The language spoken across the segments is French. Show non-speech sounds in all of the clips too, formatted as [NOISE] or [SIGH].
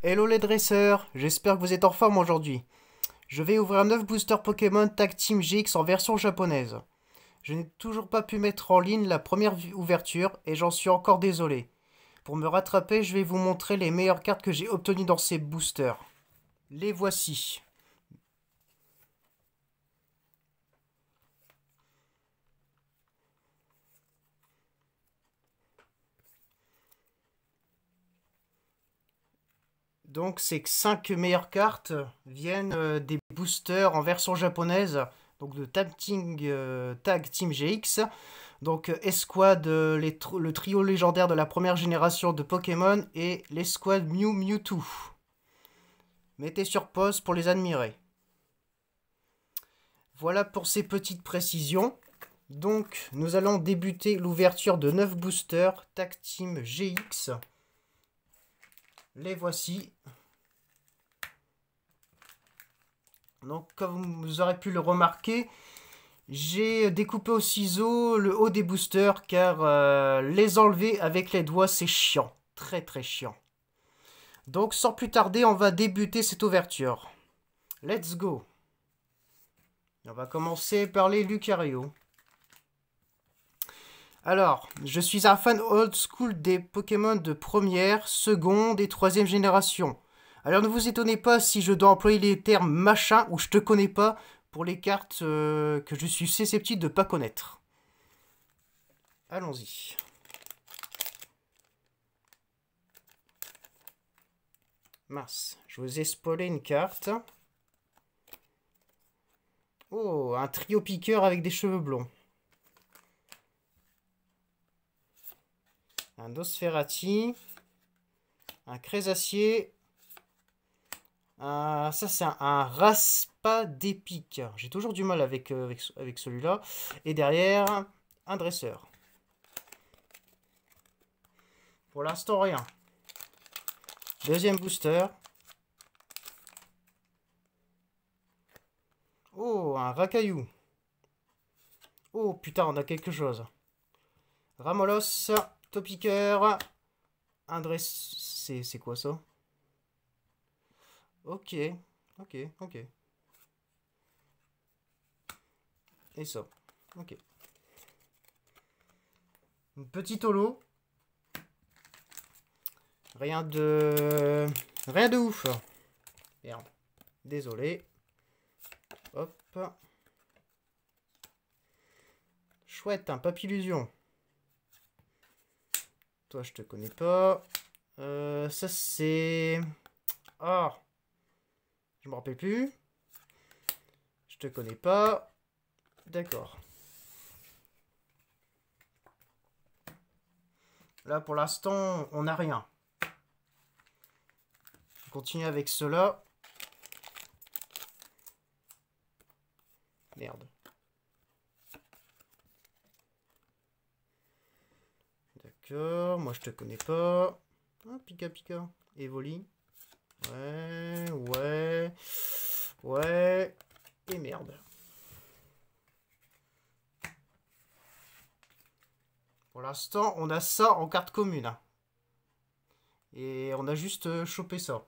Hello les dresseurs, j'espère que vous êtes en forme aujourd'hui. Je vais ouvrir un neuf booster Pokémon Tag Team GX en version japonaise. Je n'ai toujours pas pu mettre en ligne la première ouverture et j'en suis encore désolé. Pour me rattraper, je vais vous montrer les meilleures cartes que j'ai obtenues dans ces boosters. Les voici. donc c'est que 5 meilleures cartes viennent euh, des boosters en version japonaise, donc de Tag Team, euh, Tag Team GX. Donc Esquad, euh, le trio légendaire de la première génération de Pokémon et l'Esquad Mew Mewtwo. Mettez sur pause pour les admirer. Voilà pour ces petites précisions. Donc nous allons débuter l'ouverture de 9 boosters Tag Team GX les voici. Donc, comme vous aurez pu le remarquer, j'ai découpé au ciseau le haut des boosters car euh, les enlever avec les doigts, c'est chiant. Très très chiant. Donc, sans plus tarder, on va débuter cette ouverture. Let's go. On va commencer par les Lucario. Alors, je suis un fan old school des Pokémon de première, seconde et troisième génération. Alors ne vous étonnez pas si je dois employer les termes machin ou je te connais pas pour les cartes euh, que je suis susceptible de pas connaître. Allons-y. Mince, je vous ai spoilé une carte. Oh, un trio piqueur avec des cheveux blonds. un Dosferati, un Crésacier, un, ça c'est un, Raspa d'épique. J'ai toujours du mal avec, euh, avec, avec celui-là. Et derrière, un dresseur. Pour l'instant, rien. Deuxième booster. Oh, un racaillou. Oh putain, on a quelque chose. Ramolos. Topiqueur. Un dress C'est quoi ça Ok. Ok, ok. Et ça. Ok. Petit holo. Rien de... Rien de ouf. Merde. Désolé. Hop. Chouette, un hein, papillusion. Toi, je te connais pas. Euh, ça, c'est... Ah oh. Je me rappelle plus. Je te connais pas. D'accord. Là, pour l'instant, on n'a rien. On continue avec cela. Merde. D'accord, moi je te connais pas. Ah, Pika Pika. Evoli. Ouais, ouais. Ouais. Et merde. Pour l'instant, on a ça en carte commune. Hein. Et on a juste euh, chopé ça.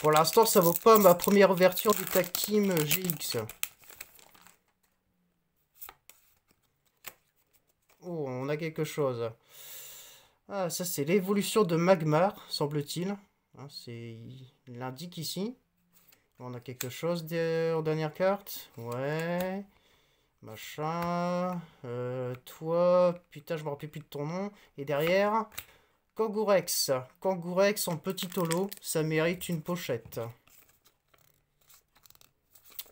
Pour l'instant, ça vaut pas ma première ouverture du Takim GX. quelque chose. Ah, ça c'est l'évolution de Magmar, semble-t-il. Hein, c'est l'indique ici. On a quelque chose de... dernière carte. Ouais. Machin. Euh, toi. Putain, je me rappelle plus de ton nom. Et derrière. Kangourex. Kangourex en petit holo. Ça mérite une pochette.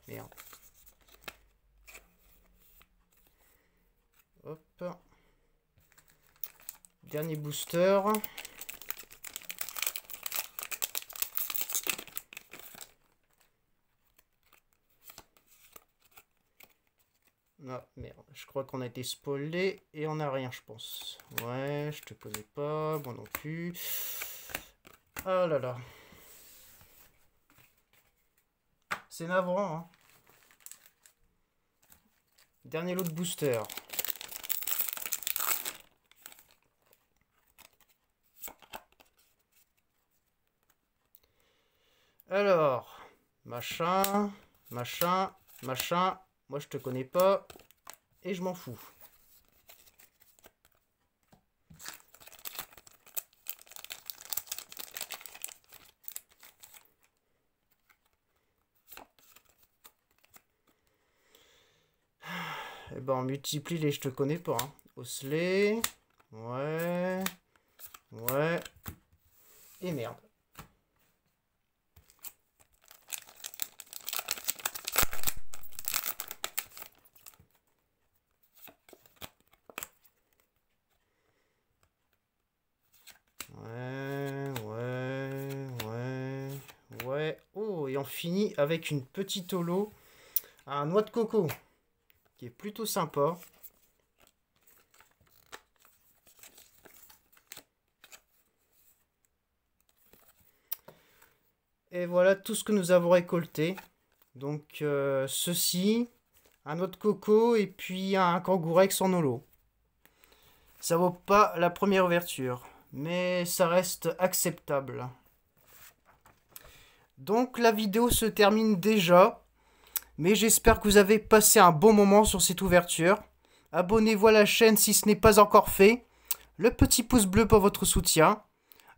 Merde. Hop. Dernier booster. Ah merde, je crois qu'on a été spoilé et on n'a rien je pense. Ouais, je te connais pas, moi non plus. Ah là là. C'est navrant. Hein. Dernier lot de booster. Alors, machin, machin, machin. Moi, je te connais pas et je m'en fous. [SIGHS] Eh ben, multiplie les je te connais pas. Hein. Ouais. Ouais. Et merde. on finit avec une petite holo un noix de coco, qui est plutôt sympa. Et voilà tout ce que nous avons récolté. Donc euh, ceci, un noix de coco et puis un kangourex en holo. Ça vaut pas la première ouverture, mais ça reste acceptable. Donc la vidéo se termine déjà. Mais j'espère que vous avez passé un bon moment sur cette ouverture. Abonnez-vous à la chaîne si ce n'est pas encore fait. Le petit pouce bleu pour votre soutien.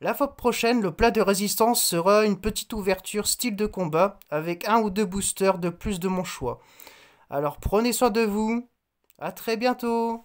La fois prochaine, le plat de résistance sera une petite ouverture style de combat avec un ou deux boosters de plus de mon choix. Alors prenez soin de vous. À très bientôt